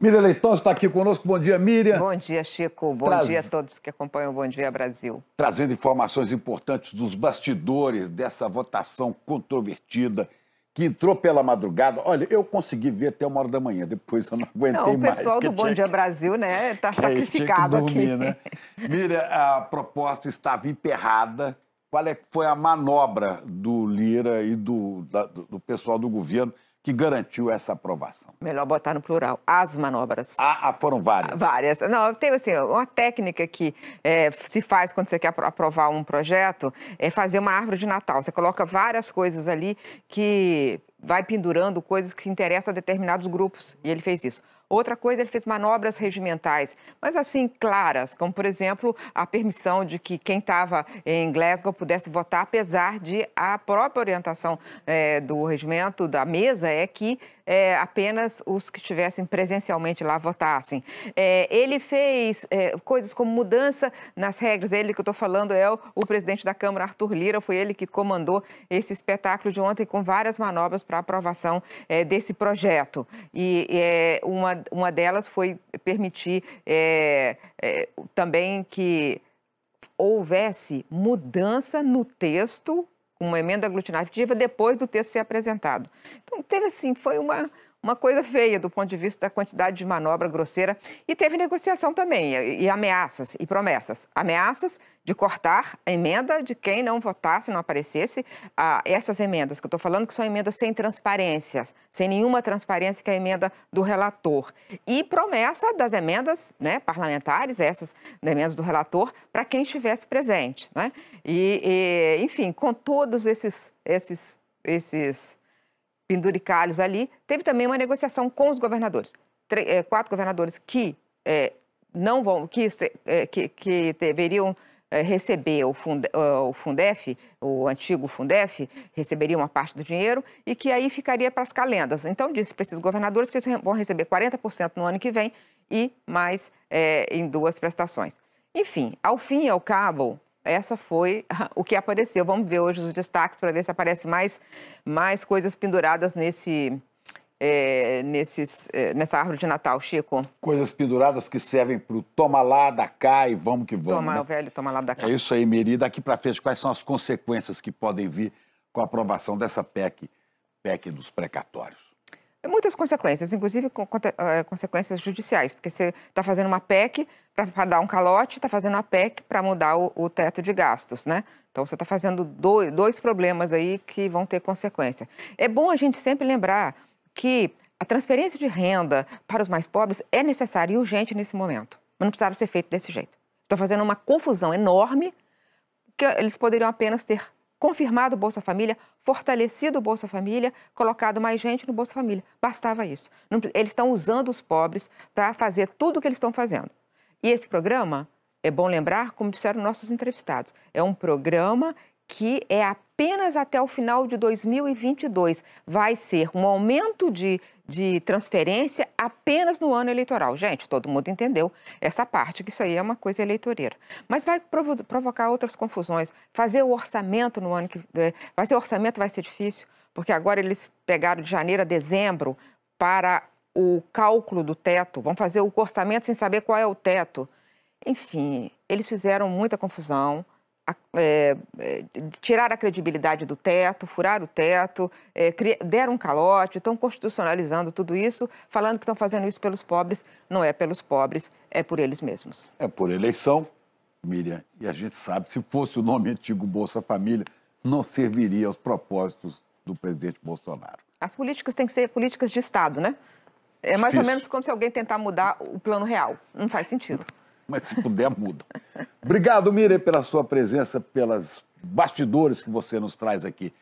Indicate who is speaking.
Speaker 1: Miriam Leitoso está aqui conosco. Bom dia, Miriam. Bom dia, Chico. Bom Traz... dia a
Speaker 2: todos que acompanham o Bom Dia
Speaker 1: Brasil. Trazendo informações importantes dos bastidores dessa votação controvertida que entrou pela madrugada. Olha, eu consegui ver até uma hora da manhã, depois eu não aguentei mais. O pessoal mais, do Bom Dia que...
Speaker 2: Brasil, né, está sacrificado dormir, aqui. Né? Miriam, a
Speaker 1: proposta estava emperrada. Qual é, foi a manobra do Lira e do, da, do pessoal do governo? que garantiu essa aprovação?
Speaker 2: Melhor botar no plural, as manobras. Ah, ah, foram várias. Várias. Não, tem assim, uma técnica que é, se faz quando você quer aprovar um projeto, é fazer uma árvore de Natal. Você coloca várias coisas ali que vai pendurando coisas que se interessam a determinados grupos. E ele fez isso. Outra coisa, ele fez manobras regimentais, mas assim, claras, como, por exemplo, a permissão de que quem estava em Glasgow pudesse votar, apesar de a própria orientação é, do regimento, da mesa, é que é, apenas os que estivessem presencialmente lá votassem. É, ele fez é, coisas como mudança nas regras. Ele que eu estou falando é o, o, presidente da Câmara, Arthur Lira, foi ele que comandou esse espetáculo de ontem com várias manobras para aprovação desse projeto. E uma uma, delas foi permitir é, é, também que houvesse mudança no texto, uma emenda aglutinativa, depois do texto ser apresentado. Então, teve assim, foi uma, uma coisa feia do ponto de vista da quantidade de manobra grosseira. E teve negociação também, e, ameaças e promessas. Ameaças de cortar a emenda de quem não votasse, não aparecesse. Ah, essas emendas que eu estou falando, que são emendas sem transparências, sem nenhuma transparência, que é a emenda do relator. E promessa das emendas né, parlamentares, essas emendas do relator, para quem estivesse presente. Né? E, e, enfim, com todos esses, esses, esses penduricalhos ali. Teve também uma negociação com os governadores. Tre é, quatro governadores que é, não vão, que, eh, que, que deveriam receber o, Funde, o Fundef, o antigo Fundef, receberia uma parte do dinheiro e que aí ficaria para as calendas. Então, disse para esses governadores que eles vão receber 40% no ano que vem e mais é, em duas prestações. Enfim, ao fim e ao cabo, essa foi o que apareceu. Vamos ver hoje os destaques para ver se aparece mais, mais coisas penduradas nesse, é, nesses, é, nessa árvore de Natal, Chico?
Speaker 1: Coisas penduradas que servem para o toma lá, da cá e vamos que vamos. Toma, né? velho, toma lá, da cá. É isso aí, Meri. Daqui para frente, quais são as consequências que podem vir com a aprovação dessa PEC, PEC dos precatórios?
Speaker 2: Muitas consequências, inclusive eh, consequências judiciais, porque você está fazendo uma PEC para dar um calote, está fazendo uma PEC para mudar o, o, teto de gastos, né? Então você está fazendo dois, dois problemas aí que vão ter consequência. É bom a gente sempre lembrar que a transferência de renda para os mais pobres é necessária e urgente nesse momento, mas não precisava ser feito desse jeito. Estou fazendo uma confusão enorme que eles poderiam apenas ter confirmado o Bolsa Família, fortalecido o Bolsa Família, colocado mais gente no Bolsa Família. Bastava isso. eles estão usando os pobres para fazer tudo o que eles estão fazendo. E esse programa, é bom lembrar, como disseram nossos entrevistados, é um programa que é apenas até o final de 2022. Vai ser um aumento de, de transferência apenas no ano eleitoral. Gente, todo mundo entendeu essa parte, que isso aí é uma coisa eleitoreira. Mas vai provo provocar outras confusões. Fazer o orçamento no ano que. É, fazer o orçamento vai ser difícil, porque agora eles pegaram de janeiro a dezembro para o cálculo do teto, vão fazer o orçamento sem saber qual é o teto. Enfim, eles fizeram muita confusão. É, é, tirar a credibilidade do teto, furar o teto, é, deram um calote, estão constitucionalizando tudo isso, falando que estão fazendo isso pelos pobres. Não é pelos pobres, é por eles mesmos.
Speaker 1: É por eleição, Miriam, e a gente sabe, se fosse o nome antigo Bolsa Família, não serviria aos propósitos do presidente Bolsonaro.
Speaker 2: As políticas têm que ser políticas de Estado, né? É mais Difícil. ou menos como se alguém tentar mudar o plano real. Não faz sentido
Speaker 1: mas se puder, muda. Obrigado, Mire, pela sua presença, pelas bastidores que você nos traz aqui.